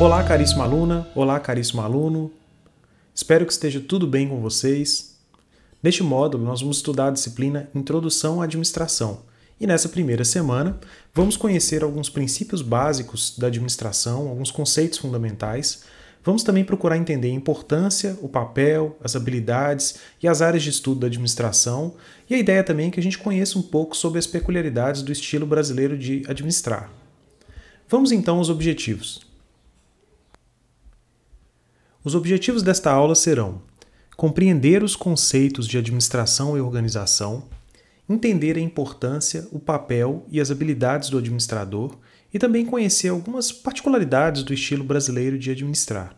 Olá, caríssima aluna, olá, caríssimo aluno. Espero que esteja tudo bem com vocês. Neste módulo, nós vamos estudar a disciplina Introdução à Administração. E nessa primeira semana, vamos conhecer alguns princípios básicos da administração, alguns conceitos fundamentais. Vamos também procurar entender a importância, o papel, as habilidades e as áreas de estudo da administração. E a ideia também é que a gente conheça um pouco sobre as peculiaridades do estilo brasileiro de administrar. Vamos então aos objetivos. Os objetivos desta aula serão compreender os conceitos de administração e organização, entender a importância, o papel e as habilidades do administrador e também conhecer algumas particularidades do estilo brasileiro de administrar.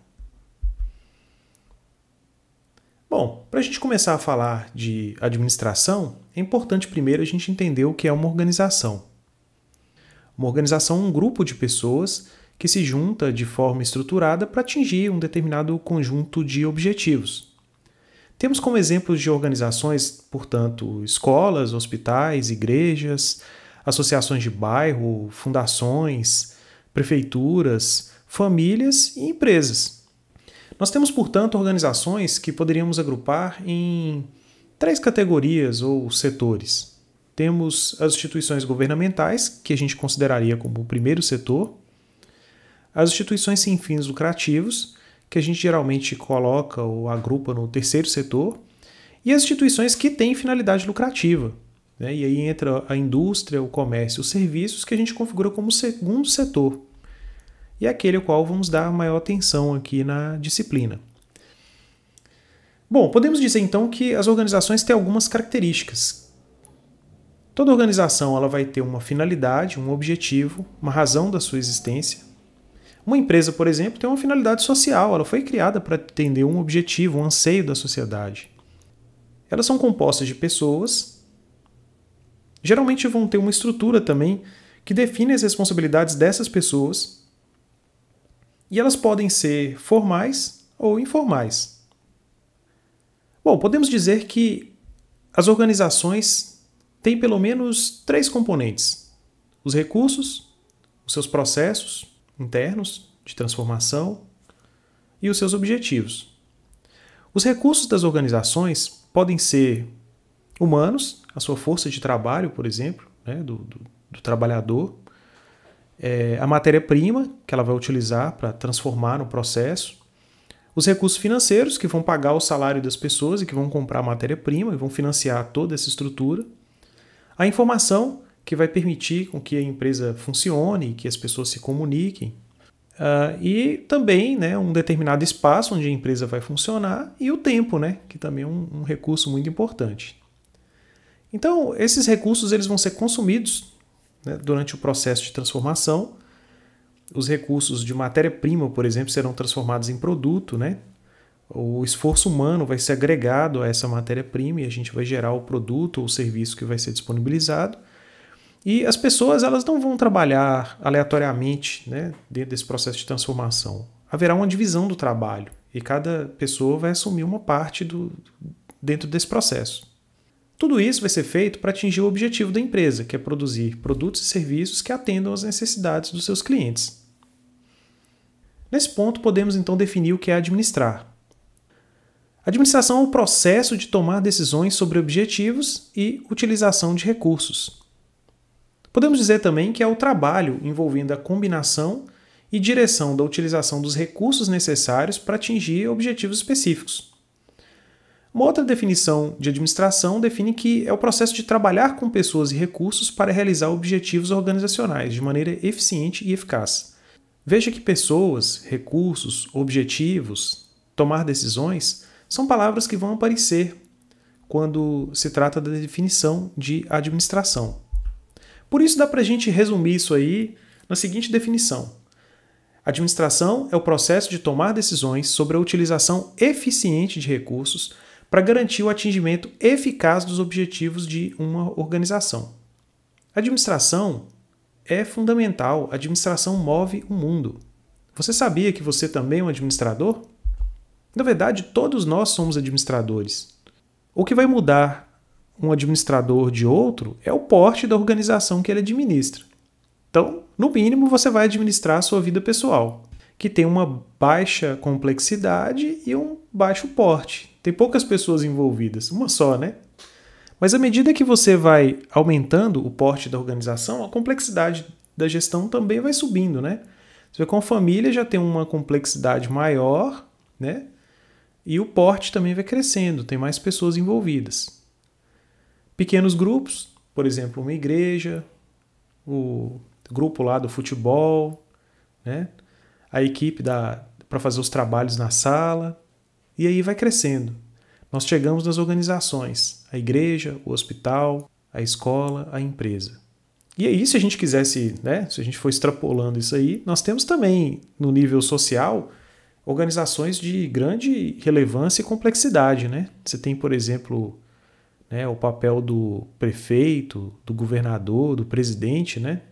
Bom, para a gente começar a falar de administração, é importante primeiro a gente entender o que é uma organização. Uma organização é um grupo de pessoas que se junta de forma estruturada para atingir um determinado conjunto de objetivos. Temos como exemplos de organizações, portanto, escolas, hospitais, igrejas, associações de bairro, fundações, prefeituras, famílias e empresas. Nós temos, portanto, organizações que poderíamos agrupar em três categorias ou setores. Temos as instituições governamentais, que a gente consideraria como o primeiro setor, as instituições sem fins lucrativos, que a gente geralmente coloca ou agrupa no terceiro setor, e as instituições que têm finalidade lucrativa. Né? E aí entra a indústria, o comércio, os serviços, que a gente configura como segundo setor, e aquele ao qual vamos dar maior atenção aqui na disciplina. Bom, podemos dizer então que as organizações têm algumas características. Toda organização ela vai ter uma finalidade, um objetivo, uma razão da sua existência. Uma empresa, por exemplo, tem uma finalidade social, ela foi criada para atender um objetivo, um anseio da sociedade. Elas são compostas de pessoas, geralmente vão ter uma estrutura também que define as responsabilidades dessas pessoas, e elas podem ser formais ou informais. Bom, podemos dizer que as organizações têm pelo menos três componentes: os recursos, os seus processos internos de transformação e os seus objetivos. Os recursos das organizações podem ser humanos, a sua força de trabalho, por exemplo, né, do, do, do, trabalhador, é, a matéria-prima que ela vai utilizar para transformar no processo, os recursos financeiros que vão pagar o salário das pessoas e que vão comprar a matéria-prima e vão financiar toda essa estrutura, a informação que vai permitir com que a empresa funcione, que as pessoas se comuniquem. Uh, e também né, um determinado espaço onde a empresa vai funcionar e o tempo, né, que também é um, um recurso muito importante. Então, esses recursos eles vão ser consumidos né, durante o processo de transformação. Os recursos de matéria-prima, por exemplo, serão transformados em produto. Né? O esforço humano vai ser agregado a essa matéria-prima e a gente vai gerar o produto ou serviço que vai ser disponibilizado. E as pessoas elas não vão trabalhar aleatoriamente né, dentro desse processo de transformação. Haverá uma divisão do trabalho e cada pessoa vai assumir uma parte do, dentro desse processo. Tudo isso vai ser feito para atingir o objetivo da empresa, que é produzir produtos e serviços que atendam às necessidades dos seus clientes. Nesse ponto, podemos então definir o que é administrar. Administração é o processo de tomar decisões sobre objetivos e utilização de recursos, Podemos dizer também que é o trabalho envolvendo a combinação e direção da utilização dos recursos necessários para atingir objetivos específicos. Uma outra definição de administração define que é o processo de trabalhar com pessoas e recursos para realizar objetivos organizacionais de maneira eficiente e eficaz. Veja que pessoas, recursos, objetivos, tomar decisões são palavras que vão aparecer quando se trata da definição de administração. Por isso dá para a gente resumir isso aí na seguinte definição. Administração é o processo de tomar decisões sobre a utilização eficiente de recursos para garantir o atingimento eficaz dos objetivos de uma organização. Administração é fundamental, a administração move o mundo. Você sabia que você também é um administrador? Na verdade, todos nós somos administradores. O que vai mudar um administrador de outro é o porte da organização que ele administra. Então, no mínimo, você vai administrar a sua vida pessoal, que tem uma baixa complexidade e um baixo porte. Tem poucas pessoas envolvidas, uma só, né? Mas à medida que você vai aumentando o porte da organização, a complexidade da gestão também vai subindo, né? Você vê com a família já tem uma complexidade maior, né? E o porte também vai crescendo, tem mais pessoas envolvidas. Pequenos grupos, por exemplo, uma igreja, o grupo lá do futebol, né? a equipe para fazer os trabalhos na sala, e aí vai crescendo. Nós chegamos nas organizações, a igreja, o hospital, a escola, a empresa. E aí, se a gente quisesse, né, se a gente for extrapolando isso aí, nós temos também, no nível social, organizações de grande relevância e complexidade. Né? Você tem, por exemplo, né, o papel do prefeito, do governador, do presidente, né?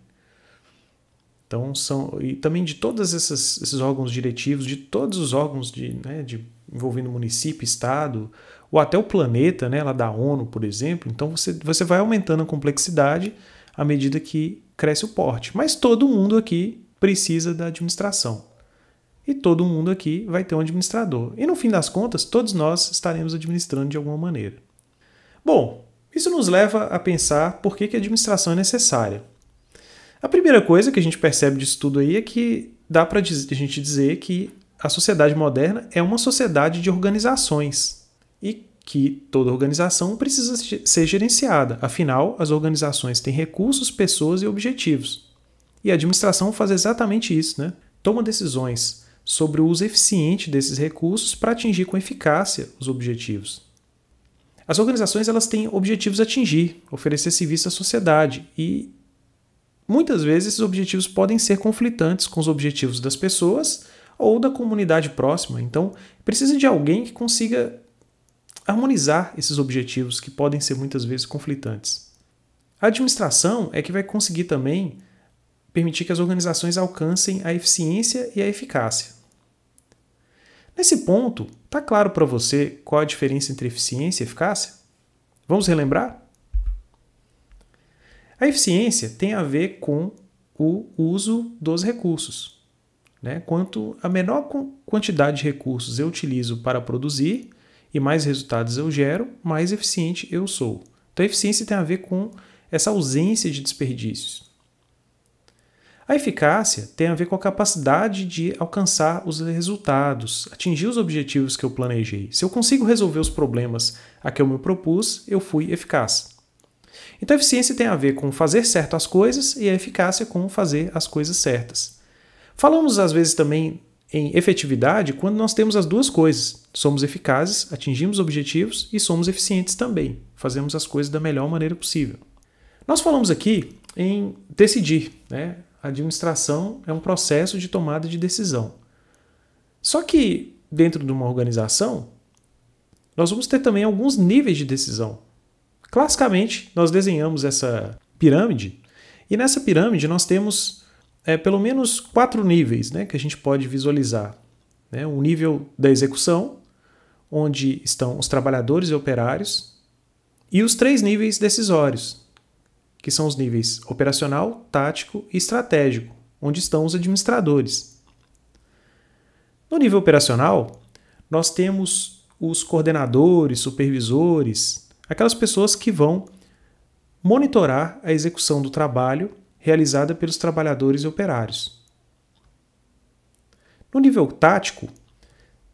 Então são e também de todos esses órgãos diretivos, de todos os órgãos de, né, de envolvendo município, estado ou até o planeta, né, lá da ONU, por exemplo. Então você, você vai aumentando a complexidade à medida que cresce o porte. Mas todo mundo aqui precisa da administração. E todo mundo aqui vai ter um administrador. E no fim das contas, todos nós estaremos administrando de alguma maneira. Bom, isso nos leva a pensar por que, que a administração é necessária. A primeira coisa que a gente percebe disso tudo aí é que dá para a gente dizer que a sociedade moderna é uma sociedade de organizações e que toda organização precisa ser gerenciada. Afinal, as organizações têm recursos, pessoas e objetivos. E a administração faz exatamente isso, né? Toma decisões sobre o uso eficiente desses recursos para atingir com eficácia os objetivos. As organizações elas têm objetivos a atingir, oferecer serviço à sociedade e muitas vezes esses objetivos podem ser conflitantes com os objetivos das pessoas ou da comunidade próxima. Então, precisa de alguém que consiga harmonizar esses objetivos que podem ser muitas vezes conflitantes. A administração é que vai conseguir também permitir que as organizações alcancem a eficiência e a eficácia. Nesse ponto, Tá claro para você qual a diferença entre eficiência e eficácia? Vamos relembrar? A eficiência tem a ver com o uso dos recursos. Né? Quanto a menor quantidade de recursos eu utilizo para produzir e mais resultados eu gero, mais eficiente eu sou. Então, a eficiência tem a ver com essa ausência de desperdícios. A eficácia tem a ver com a capacidade de alcançar os resultados, atingir os objetivos que eu planejei. Se eu consigo resolver os problemas a que eu me propus, eu fui eficaz. Então, a eficiência tem a ver com fazer certo as coisas e a eficácia com fazer as coisas certas. Falamos às vezes também em efetividade quando nós temos as duas coisas. Somos eficazes, atingimos objetivos e somos eficientes também. Fazemos as coisas da melhor maneira possível. Nós falamos aqui em decidir, né? A administração é um processo de tomada de decisão. Só que, dentro de uma organização, nós vamos ter também alguns níveis de decisão. Classicamente, nós desenhamos essa pirâmide, e nessa pirâmide nós temos é, pelo menos quatro níveis né, que a gente pode visualizar. Né? O nível da execução, onde estão os trabalhadores e operários, e os três níveis decisórios, que são os níveis operacional, tático e estratégico, onde estão os administradores. No nível operacional, nós temos os coordenadores, supervisores, aquelas pessoas que vão monitorar a execução do trabalho realizada pelos trabalhadores e operários. No nível tático,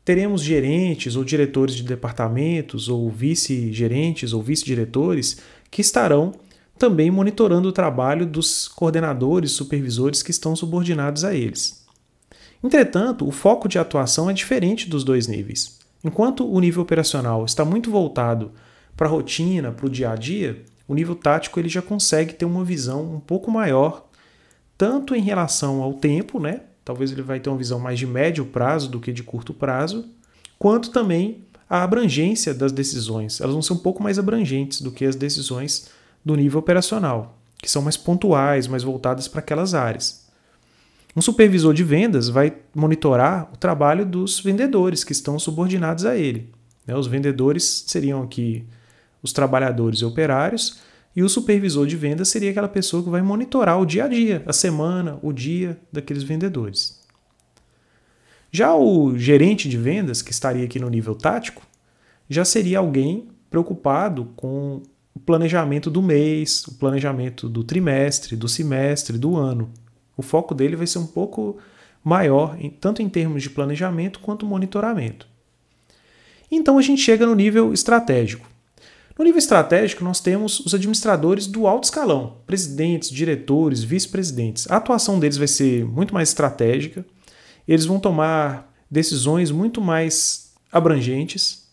teremos gerentes ou diretores de departamentos ou vice-gerentes ou vice-diretores que estarão também monitorando o trabalho dos coordenadores, supervisores que estão subordinados a eles. Entretanto, o foco de atuação é diferente dos dois níveis. Enquanto o nível operacional está muito voltado para a rotina, para o dia a dia, o nível tático ele já consegue ter uma visão um pouco maior, tanto em relação ao tempo, né? Talvez ele vai ter uma visão mais de médio prazo do que de curto prazo, quanto também a abrangência das decisões. Elas vão ser um pouco mais abrangentes do que as decisões do nível operacional, que são mais pontuais, mais voltadas para aquelas áreas. Um supervisor de vendas vai monitorar o trabalho dos vendedores que estão subordinados a ele. Né? Os vendedores seriam aqui os trabalhadores e operários, e o supervisor de vendas seria aquela pessoa que vai monitorar o dia a dia, a semana, o dia daqueles vendedores. Já o gerente de vendas, que estaria aqui no nível tático, já seria alguém preocupado com o planejamento do mês, o planejamento do trimestre, do semestre, do ano. O foco dele vai ser um pouco maior, tanto em termos de planejamento quanto monitoramento. Então a gente chega no nível estratégico. No nível estratégico, nós temos os administradores do alto escalão, presidentes, diretores, vice-presidentes. A atuação deles vai ser muito mais estratégica, eles vão tomar decisões muito mais abrangentes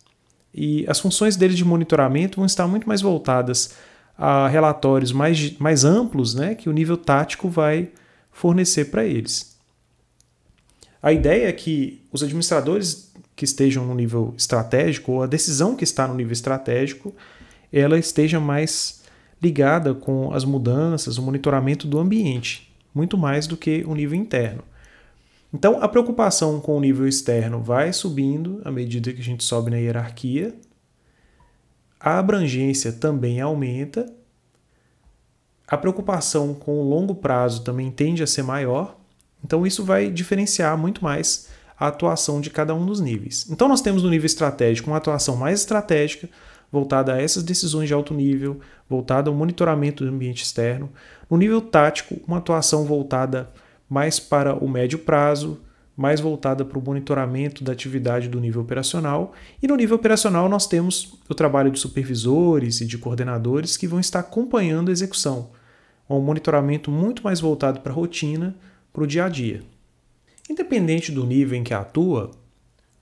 e as funções dele de monitoramento vão estar muito mais voltadas a relatórios mais, mais amplos né, que o nível tático vai fornecer para eles. A ideia é que os administradores que estejam no nível estratégico, ou a decisão que está no nível estratégico, ela esteja mais ligada com as mudanças, o monitoramento do ambiente, muito mais do que o nível interno. Então, a preocupação com o nível externo vai subindo à medida que a gente sobe na hierarquia, a abrangência também aumenta, a preocupação com o longo prazo também tende a ser maior, então isso vai diferenciar muito mais a atuação de cada um dos níveis. Então, nós temos no nível estratégico uma atuação mais estratégica, voltada a essas decisões de alto nível, voltada ao monitoramento do ambiente externo. No nível tático, uma atuação voltada mais para o médio prazo, mais voltada para o monitoramento da atividade do nível operacional. E no nível operacional, nós temos o trabalho de supervisores e de coordenadores que vão estar acompanhando a execução, é um monitoramento muito mais voltado para a rotina, para o dia a dia. Independente do nível em que atua,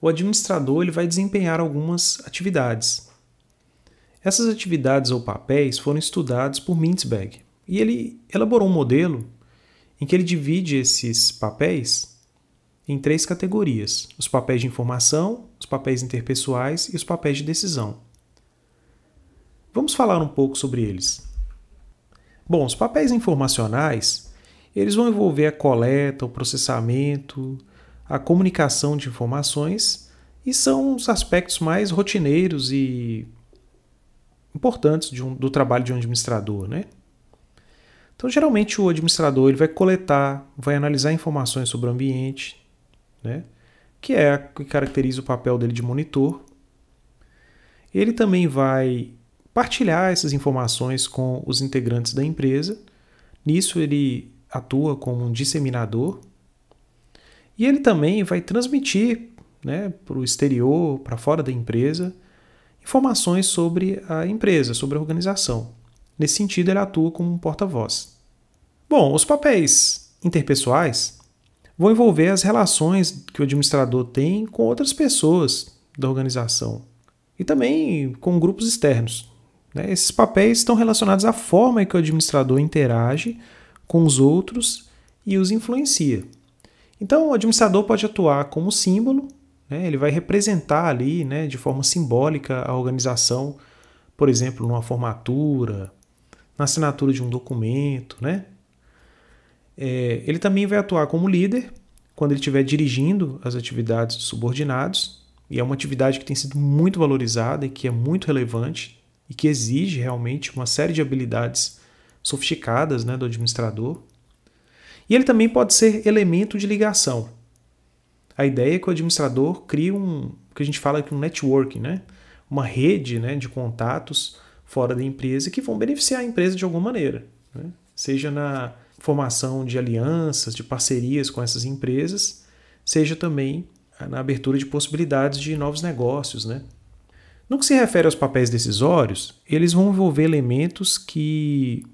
o administrador ele vai desempenhar algumas atividades. Essas atividades ou papéis foram estudados por Mintzberg e ele elaborou um modelo em que ele divide esses papéis em três categorias: os papéis de informação, os papéis interpessoais e os papéis de decisão. Vamos falar um pouco sobre eles. Bom, os papéis informacionais, eles vão envolver a coleta, o processamento, a comunicação de informações e são os aspectos mais rotineiros e importantes um, do trabalho de um administrador, né? Então, geralmente, o administrador ele vai coletar, vai analisar informações sobre o ambiente, né? que é o que caracteriza o papel dele de monitor. Ele também vai partilhar essas informações com os integrantes da empresa. Nisso, ele atua como um disseminador. E ele também vai transmitir né, para o exterior, para fora da empresa, informações sobre a empresa, sobre a organização. Nesse sentido, ele atua como um porta-voz. Bom, os papéis interpessoais vão envolver as relações que o administrador tem com outras pessoas da organização e também com grupos externos. Né? Esses papéis estão relacionados à forma que o administrador interage com os outros e os influencia. Então, o administrador pode atuar como símbolo, né? ele vai representar ali né, de forma simbólica a organização, por exemplo, numa formatura, na assinatura de um documento, né? É, ele também vai atuar como líder quando ele estiver dirigindo as atividades dos subordinados, e é uma atividade que tem sido muito valorizada e que é muito relevante e que exige realmente uma série de habilidades sofisticadas né, do administrador. E ele também pode ser elemento de ligação. A ideia é que o administrador crie um, que a gente fala aqui, um networking, né? uma rede né, de contatos fora da empresa que vão beneficiar a empresa de alguma maneira, né? seja na formação de alianças, de parcerias com essas empresas, seja também na abertura de possibilidades de novos negócios. Né? No que se refere aos papéis decisórios, eles vão envolver elementos que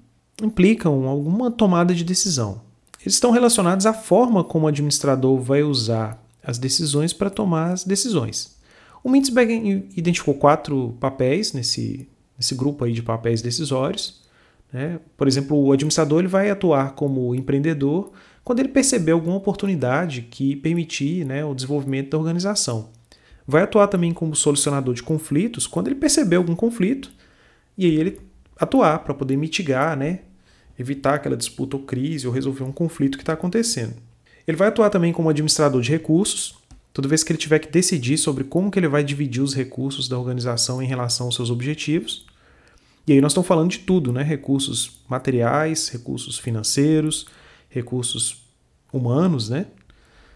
implicam alguma tomada de decisão. Eles estão relacionados à forma como o administrador vai usar as decisões para tomar as decisões. O Mintzberg identificou quatro papéis nesse nesse grupo aí de papéis decisórios. Né? Por exemplo, o administrador ele vai atuar como empreendedor quando ele perceber alguma oportunidade que permitir né, o desenvolvimento da organização. Vai atuar também como solucionador de conflitos quando ele perceber algum conflito e aí ele atuar para poder mitigar, né, evitar aquela disputa ou crise ou resolver um conflito que está acontecendo. Ele vai atuar também como administrador de recursos toda vez que ele tiver que decidir sobre como que ele vai dividir os recursos da organização em relação aos seus objetivos. E aí nós estamos falando de tudo, né? Recursos materiais, recursos financeiros, recursos humanos, né?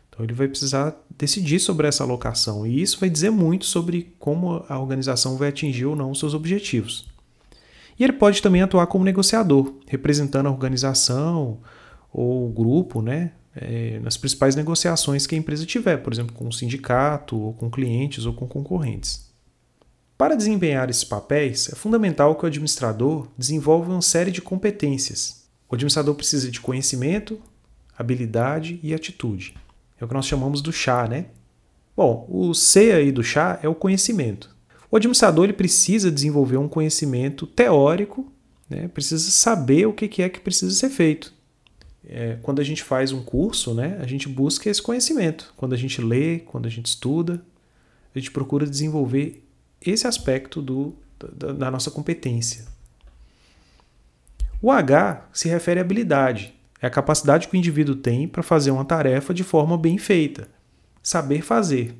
Então ele vai precisar decidir sobre essa alocação e isso vai dizer muito sobre como a organização vai atingir ou não os seus objetivos. E ele pode também atuar como negociador, representando a organização ou o grupo, né, é, nas principais negociações que a empresa tiver, por exemplo, com o sindicato, ou com clientes, ou com concorrentes. Para desempenhar esses papéis, é fundamental que o administrador desenvolva uma série de competências. O administrador precisa de conhecimento, habilidade e atitude. É o que nós chamamos do chá, né? Bom, o C aí do chá é o conhecimento. O administrador ele precisa desenvolver um conhecimento teórico, né? precisa saber o que é que precisa ser feito é, quando a gente faz um curso, né, a gente busca esse conhecimento. Quando a gente lê, quando a gente estuda, a gente procura desenvolver esse aspecto do, da, da nossa competência. O H se refere à habilidade, é a capacidade que o indivíduo tem para fazer uma tarefa de forma bem feita, saber fazer.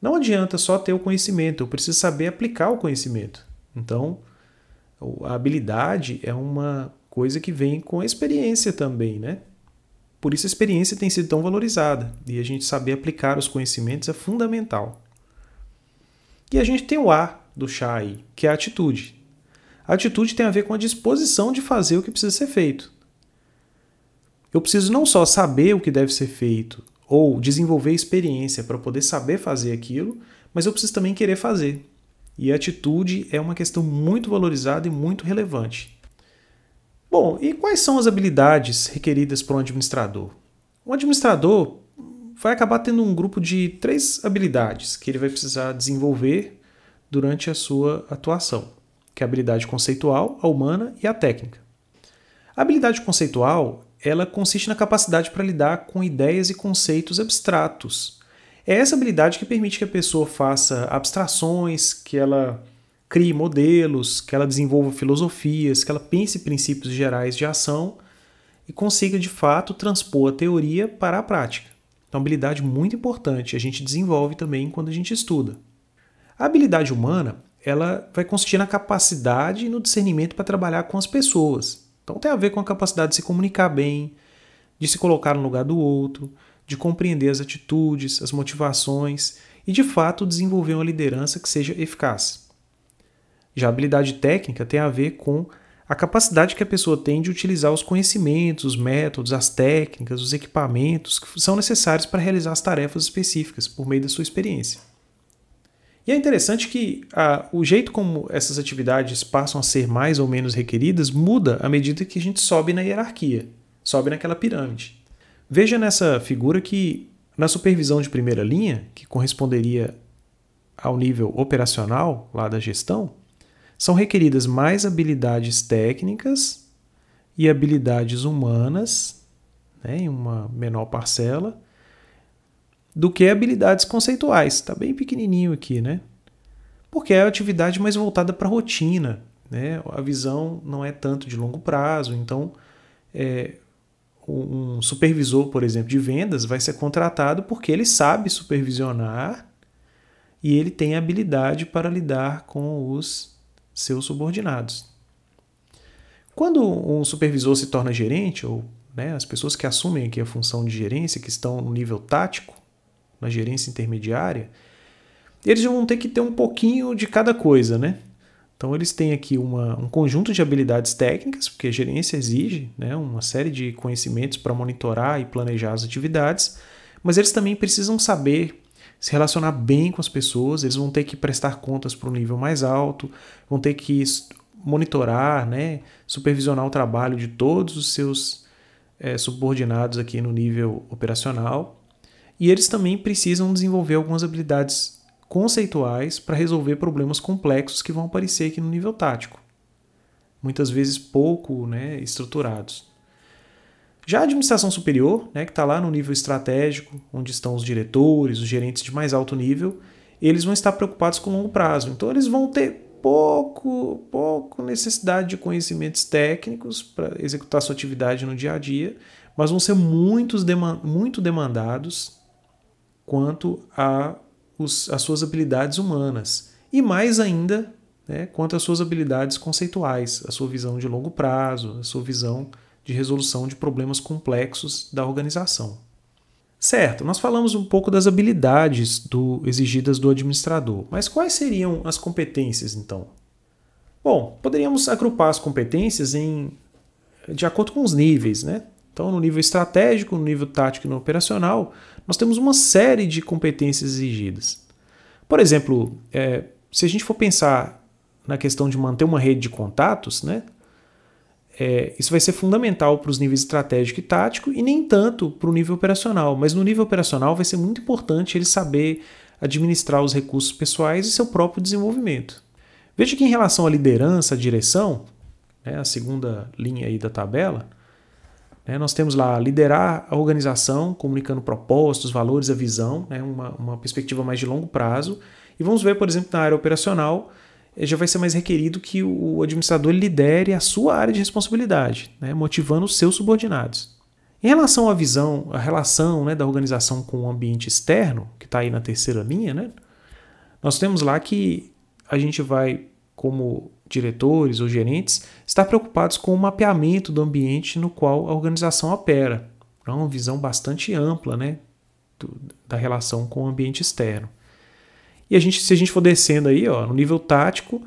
Não adianta só ter o conhecimento, eu preciso saber aplicar o conhecimento. Então, a habilidade é uma coisa que vem com a experiência também, né? Por isso a experiência tem sido tão valorizada e a gente saber aplicar os conhecimentos é fundamental. E a gente tem o A do chá aí, que é a atitude. A atitude tem a ver com a disposição de fazer o que precisa ser feito. Eu preciso não só saber o que deve ser feito ou desenvolver experiência para poder saber fazer aquilo, mas eu preciso também querer fazer. E a atitude é uma questão muito valorizada e muito relevante. Bom, e quais são as habilidades requeridas para um administrador? Um administrador vai acabar tendo um grupo de três habilidades que ele vai precisar desenvolver durante a sua atuação, que é a habilidade conceitual, a humana e a técnica. A habilidade conceitual, ela consiste na capacidade para lidar com ideias e conceitos abstratos. É essa habilidade que permite que a pessoa faça abstrações, que ela crie modelos, que ela desenvolva filosofias, que ela pense princípios gerais de ação e consiga de fato transpor a teoria para a prática. Então, é uma habilidade muito importante, a gente desenvolve também quando a gente estuda. A habilidade humana, ela vai consistir na capacidade e no discernimento para trabalhar com as pessoas. Então tem a ver com a capacidade de se comunicar bem, de se colocar no lugar do outro, de compreender as atitudes, as motivações e, de fato, desenvolver uma liderança que seja eficaz. Já habilidade técnica tem a ver com a capacidade que a pessoa tem de utilizar os conhecimentos, os métodos, as técnicas, os equipamentos que são necessários para realizar as tarefas específicas por meio da sua experiência. E é interessante que a, ah, o jeito como essas atividades passam a ser mais ou menos requeridas muda à medida que a gente sobe na hierarquia, sobe naquela pirâmide. Veja nessa figura que, na supervisão de primeira linha, que corresponderia ao nível operacional lá da gestão, são requeridas mais habilidades técnicas e habilidades humanas, né, em uma menor parcela, do que habilidades conceituais. Está bem pequenininho aqui, né? Porque é a atividade mais voltada para a rotina. Né? A visão não é tanto de longo prazo, então é, um supervisor, por exemplo, de vendas vai ser contratado porque ele sabe supervisionar e ele tem habilidade para lidar com os seus subordinados. Quando um supervisor se torna gerente, ou né, as pessoas que assumem aqui a função de gerência, que estão no nível tático, na gerência intermediária, eles vão ter que ter um pouquinho de cada coisa, né? Então eles têm aqui uma, um conjunto de habilidades técnicas, porque a gerência exige né, uma série de conhecimentos para monitorar e planejar as atividades, mas eles também precisam saber se relacionar bem com as pessoas, eles vão ter que prestar contas para um nível mais alto, vão ter que monitorar, né, supervisionar o trabalho de todos os seus é, subordinados aqui no nível operacional. E eles também precisam desenvolver algumas habilidades conceituais para resolver problemas complexos que vão aparecer aqui no nível tático, muitas vezes pouco né, estruturados. Já a administração superior, né, que está lá no nível estratégico, onde estão os diretores, os gerentes de mais alto nível, eles vão estar preocupados com o longo prazo. Então eles vão ter pouco, pouco necessidade de conhecimentos técnicos para executar sua atividade no dia a dia, mas vão ser muitos muito demandados quanto a os, as suas habilidades humanas e mais ainda né, quanto às suas habilidades conceituais, a sua visão de longo prazo, a sua visão de resolução de problemas complexos da organização. Certo, nós falamos um pouco das habilidades do, exigidas do administrador, mas quais seriam as competências então? Bom, poderíamos agrupar as competências em de acordo com os níveis, né? Então, no nível estratégico, no nível tático e no operacional, nós temos uma série de competências exigidas. Por exemplo, é, se a gente for pensar na questão de manter uma rede de contatos, né? é, isso vai ser fundamental para os níveis estratégico e tático e nem tanto para o nível operacional. Mas no nível operacional vai ser muito importante ele saber administrar os recursos pessoais e seu próprio desenvolvimento. Veja que em relação à liderança, à direção, né, a segunda linha aí da tabela, né, nós temos lá liderar a organização, comunicando propósitos, valores, a visão, né, uma, uma perspectiva mais de longo prazo. E vamos ver, por exemplo, na área operacional, eh, já vai ser mais requerido que o administrador lidere a sua área de responsabilidade, né, motivando os seus subordinados. Em relação à visão, à relação né, da organização com o ambiente externo, que está aí na terceira linha, né, nós temos lá que a gente vai, como diretores ou gerentes, estar preocupados com o mapeamento do ambiente no qual a organização opera. É uma visão bastante ampla né, do, da relação com o ambiente externo. E a gente, se a gente for descendo aí, ó, no nível tático,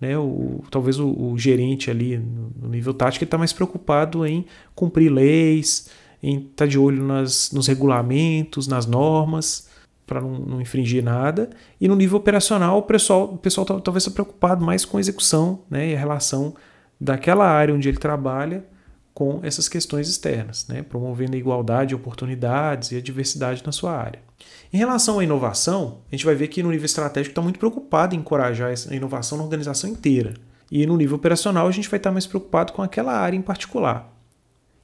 né, o, talvez o, o gerente ali, no nível tático, ele está mais preocupado em cumprir leis, em estar tá de olho nas, nos regulamentos, nas normas, para não, não, infringir nada. E no nível operacional, o pessoal, o pessoal tá, talvez está preocupado mais com a execução né, e a relação daquela área onde ele trabalha com essas questões externas, né? promovendo a igualdade de oportunidades e a diversidade na sua área. Em relação à inovação, a gente vai ver que no nível estratégico está muito preocupado em encorajar a inovação na organização inteira. E no nível operacional, a gente vai estar tá mais preocupado com aquela área em particular.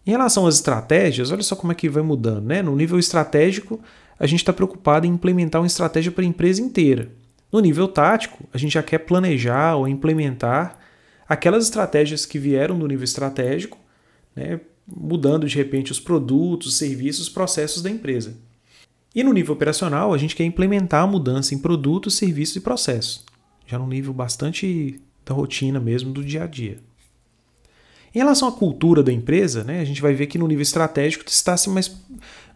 Em relação às estratégias, olha só como é que vai mudando. Né? No nível estratégico, a gente está preocupado em implementar uma estratégia para a empresa inteira. No nível tático, a gente já quer planejar ou implementar aquelas estratégias que vieram do nível estratégico né, mudando de repente os produtos, serviços, processos da empresa. E no nível operacional, a gente quer implementar a mudança em produtos, serviços e processos, já no nível bastante da rotina mesmo do dia a dia. Em relação à cultura da empresa, né, a gente vai ver que no nível estratégico está -se mais,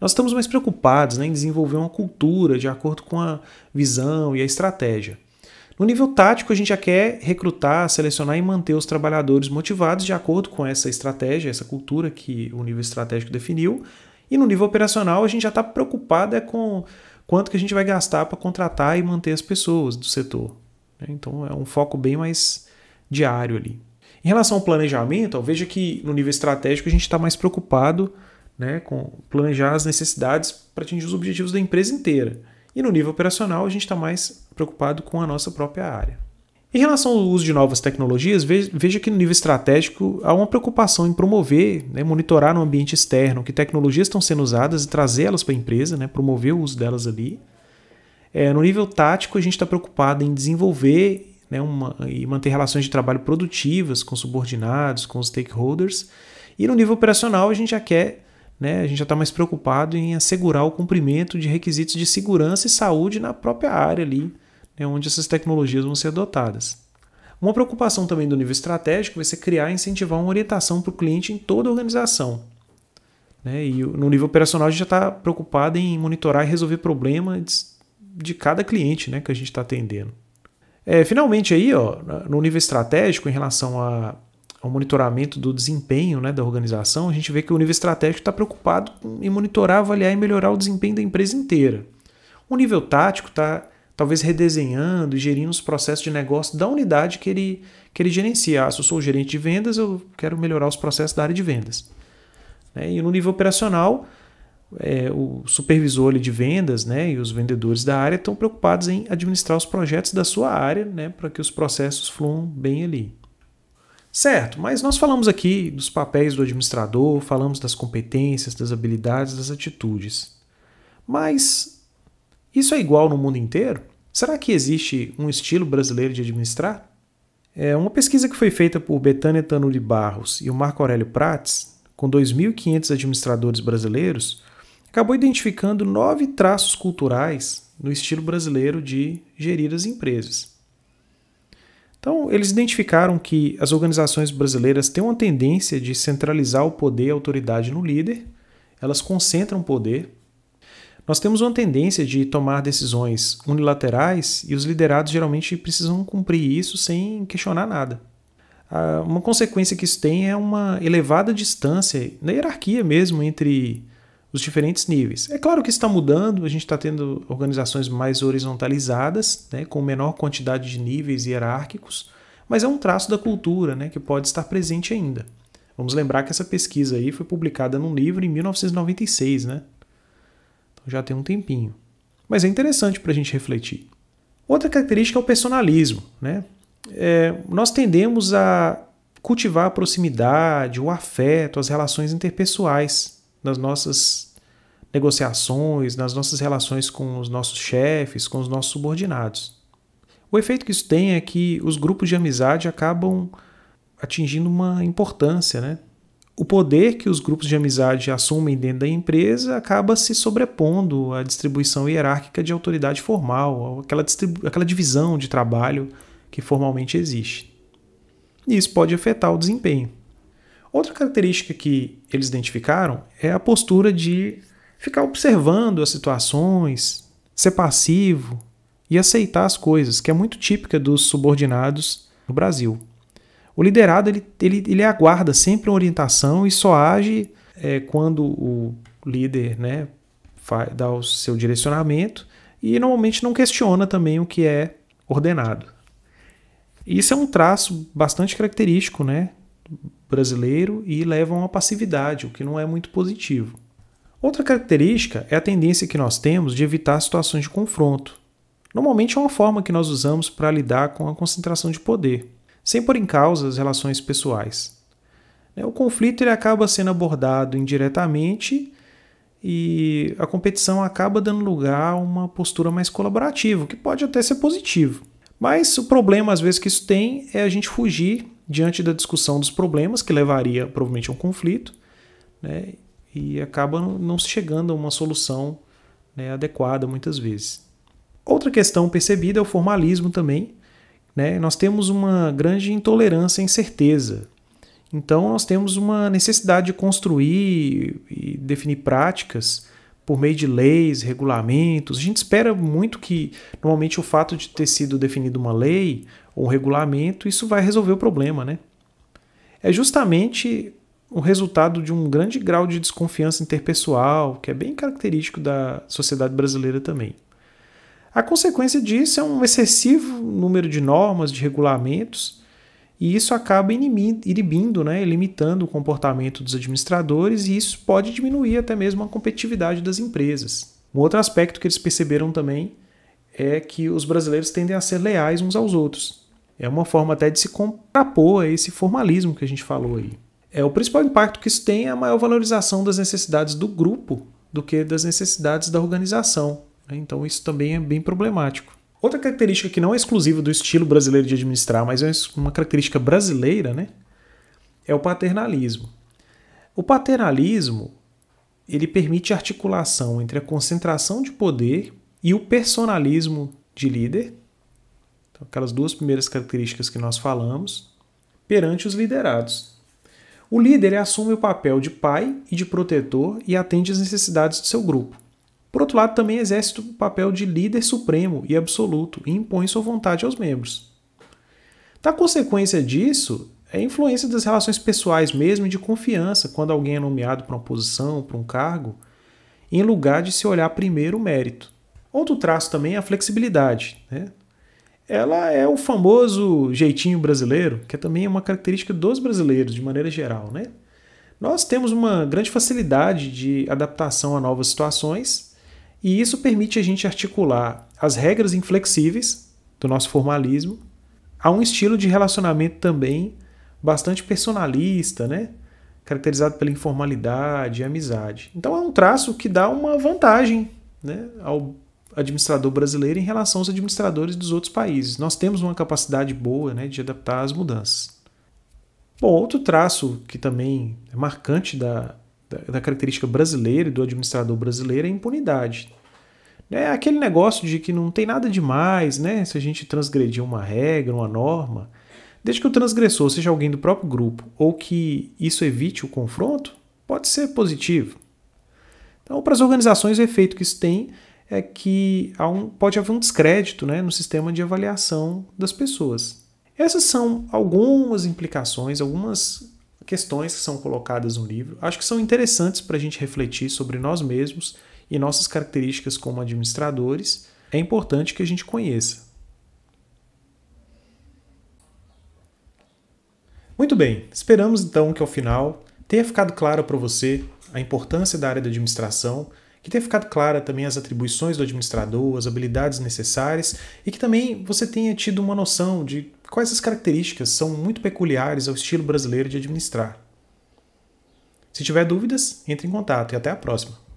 nós estamos mais preocupados né, em desenvolver uma cultura de acordo com a visão e a estratégia. No nível tático, a gente já quer recrutar, selecionar e manter os trabalhadores motivados de acordo com essa estratégia, essa cultura que o nível estratégico definiu. E no nível operacional, a gente já está preocupado é com quanto que a gente vai gastar para contratar e manter as pessoas do setor. Né? Então é um foco bem mais diário ali. Em relação ao planejamento, ó, veja que no nível estratégico a gente está mais preocupado né, com planejar as necessidades para atingir os objetivos da empresa inteira. E no nível operacional, a gente está mais preocupado com a nossa própria área. Em relação ao uso de novas tecnologias, veja que no nível estratégico há uma preocupação em promover, né, monitorar no ambiente externo que tecnologias estão sendo usadas e trazê-las para a empresa, né, promover o uso delas ali. É, no nível tático, a gente está preocupado em desenvolver né, uma, e manter relações de trabalho produtivas com subordinados, com stakeholders. E no nível operacional, a gente já quer né, a gente já está mais preocupado em assegurar o cumprimento de requisitos de segurança e saúde na própria área ali, né, onde essas tecnologias vão ser adotadas. Uma preocupação também do nível estratégico vai ser criar e incentivar uma orientação para o cliente em toda a organização. Né, e no nível operacional, a gente já está preocupado em monitorar e resolver problemas de cada cliente né, que a gente está atendendo. É, finalmente, aí, ó, no nível estratégico, em relação a ao monitoramento do desempenho né, da organização, a gente vê que o nível estratégico está preocupado em monitorar, avaliar e melhorar o desempenho da empresa inteira. O nível tático está talvez redesenhando e gerindo os processos de negócio da unidade que ele, que ele gerencia. Ah, se eu sou gerente de vendas, eu quero melhorar os processos da área de vendas. Né? E no nível operacional, é, o supervisor de vendas né, e os vendedores da área estão preocupados em administrar os projetos da sua área né, para que os processos fluam bem ali. Certo, mas nós falamos aqui dos papéis do administrador, falamos das competências, das habilidades, das atitudes. Mas isso é igual no mundo inteiro? Será que existe um estilo brasileiro de administrar? É, uma pesquisa que foi feita por Betânia Tanuri Barros e o Marco Aurélio Prates, com 2.500 administradores brasileiros, acabou identificando nove traços culturais no estilo brasileiro de gerir as empresas. Então, eles identificaram que as organizações brasileiras têm uma tendência de centralizar o poder e a autoridade no líder, elas concentram poder. Nós temos uma tendência de tomar decisões unilaterais e os liderados geralmente precisam cumprir isso sem questionar nada. Ah, uma consequência que isso tem é uma elevada distância, na hierarquia mesmo, entre os diferentes níveis. É claro que está mudando, a gente está tendo organizações mais horizontalizadas, né, com menor quantidade de níveis hierárquicos, mas é um traço da cultura né, que pode estar presente ainda. Vamos lembrar que essa pesquisa aí foi publicada num livro em 1996, né? Então já tem um tempinho. Mas é interessante para a gente refletir. Outra característica é o personalismo. Né? É, nós tendemos a cultivar a proximidade, o afeto, as relações interpessoais nas nossas negociações, nas nossas relações com os nossos chefes, com os nossos subordinados. O efeito que isso tem é que os grupos de amizade acabam atingindo uma importância, né? O poder que os grupos de amizade assumem dentro da empresa acaba se sobrepondo à distribuição hierárquica de autoridade formal, aquela, aquela divisão de trabalho que formalmente existe. E isso pode afetar o desempenho. Outra característica que eles identificaram é a postura de ficar observando as situações, ser passivo e aceitar as coisas, que é muito típica dos subordinados no Brasil. O liderado ele, ele, ele aguarda sempre uma orientação e só age é, quando o líder né, dá o seu direcionamento e normalmente não questiona também o que é ordenado. Isso é um traço bastante característico, né? brasileiro e levam à passividade, o que não é muito positivo. Outra característica é a tendência que nós temos de evitar situações de confronto. Normalmente é uma forma que nós usamos para lidar com a concentração de poder, sem pôr em causa as relações pessoais. Né, o conflito ele acaba sendo abordado indiretamente e a competição acaba dando lugar a uma postura mais colaborativa, o que pode até ser positivo. Mas o problema, às vezes, que isso tem é a gente fugir diante da discussão dos problemas que levaria provavelmente a um conflito, né, e acaba não se chegando a uma solução né, adequada muitas vezes. Outra questão percebida é o formalismo também. Né? Nós temos uma grande intolerância à incerteza. Então, nós temos uma necessidade de construir e definir práticas por meio de leis, regulamentos. A gente espera muito que, normalmente, o fato de ter sido definida uma lei ou um regulamento, isso vai resolver o problema, né? É justamente o resultado de um grande grau de desconfiança interpessoal, que é bem característico da sociedade brasileira também. A consequência disso é um excessivo número de normas, de regulamentos, e isso acaba inibindo, né, limitando o comportamento dos administradores, e isso pode diminuir até mesmo a competitividade das empresas. Um outro aspecto que eles perceberam também é que os brasileiros tendem a ser leais uns aos outros. É uma forma até de se contrapor a esse formalismo que a gente falou aí. É o principal impacto que isso tem é a maior valorização das necessidades do grupo do que das necessidades da organização. Né? Então isso também é bem problemático. Outra característica que não é exclusiva do estilo brasileiro de administrar, mas é uma característica brasileira, né? É o paternalismo. O paternalismo ele permite articulação entre a concentração de poder e o personalismo de líder, então, aquelas duas primeiras características que nós falamos, perante os liderados. O líder assume o papel de pai e de protetor e atende às necessidades do seu grupo. Por outro lado, também exerce o papel de líder supremo e absoluto e impõe sua vontade aos membros. Da consequência disso é a influência das relações pessoais mesmo e de confiança quando alguém é nomeado para uma posição, para um cargo, em lugar de se olhar primeiro o mérito. Outro traço também é a flexibilidade. Né? ela é o famoso jeitinho brasileiro, que é também é uma característica dos brasileiros de maneira geral, né? Nós temos uma grande facilidade de adaptação a novas situações, e isso permite a gente articular as regras inflexíveis do nosso formalismo a um estilo de relacionamento também bastante personalista, né? caracterizado pela informalidade e amizade. Então é um traço que dá uma vantagem né? ao administrador brasileiro em relação aos administradores dos outros países. Nós temos uma capacidade boa né, de adaptar às mudanças. Bom, outro traço que também é marcante da, da, da característica brasileira e do administrador brasileiro é a impunidade. É aquele negócio de que não tem nada demais, né? Se a gente transgredir uma regra, uma norma, desde que o transgressor seja alguém do próprio grupo ou que isso evite o confronto, pode ser positivo. Então, para as organizações, o efeito que isso tem é que um, pode haver um descrédito né, no sistema de avaliação das pessoas. Essas são algumas implicações, algumas questões que são colocadas no livro. Acho que são interessantes para a gente refletir sobre nós mesmos e nossas características como administradores. É importante que a gente conheça. Muito bem, esperamos então que ao final tenha ficado claro para você a importância da área da administração que tenha ficado clara também as atribuições do administrador, as habilidades necessárias e que também você tenha tido uma noção de quais as características são muito peculiares ao estilo brasileiro de administrar. Se tiver dúvidas, entre em contato e até a próxima!